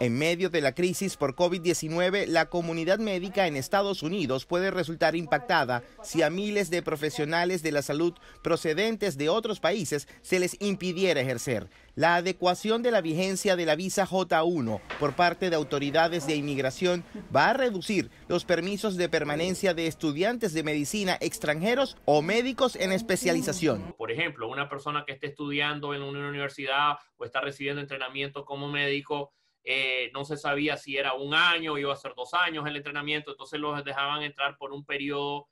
En medio de la crisis por COVID-19, la comunidad médica en Estados Unidos puede resultar impactada si a miles de profesionales de la salud procedentes de otros países se les impidiera ejercer. La adecuación de la vigencia de la visa J1 por parte de autoridades de inmigración va a reducir los permisos de permanencia de estudiantes de medicina extranjeros o médicos en especialización. Por ejemplo, una persona que esté estudiando en una universidad o está recibiendo entrenamiento como médico, eh, no se sabía si era un año o iba a ser dos años el entrenamiento, entonces los dejaban entrar por un periodo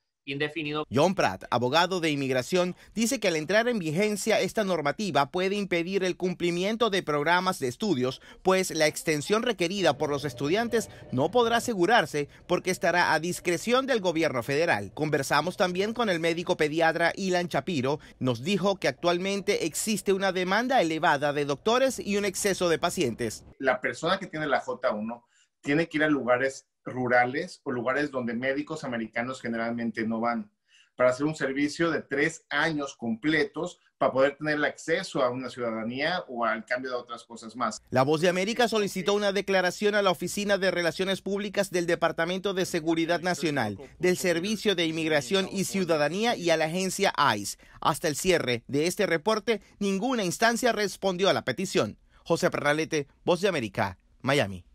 John Pratt, abogado de inmigración, dice que al entrar en vigencia esta normativa puede impedir el cumplimiento de programas de estudios, pues la extensión requerida por los estudiantes no podrá asegurarse porque estará a discreción del gobierno federal. Conversamos también con el médico pediatra Ilan Chapiro, nos dijo que actualmente existe una demanda elevada de doctores y un exceso de pacientes. La persona que tiene la J1 tiene que ir a lugares rurales o lugares donde médicos americanos generalmente no van, para hacer un servicio de tres años completos para poder tener el acceso a una ciudadanía o al cambio de otras cosas más. La Voz de América solicitó una declaración a la Oficina de Relaciones Públicas del Departamento de Seguridad Nacional, del Servicio de Inmigración y Ciudadanía y a la agencia ICE. Hasta el cierre de este reporte, ninguna instancia respondió a la petición. José Perralete, Voz de América, Miami.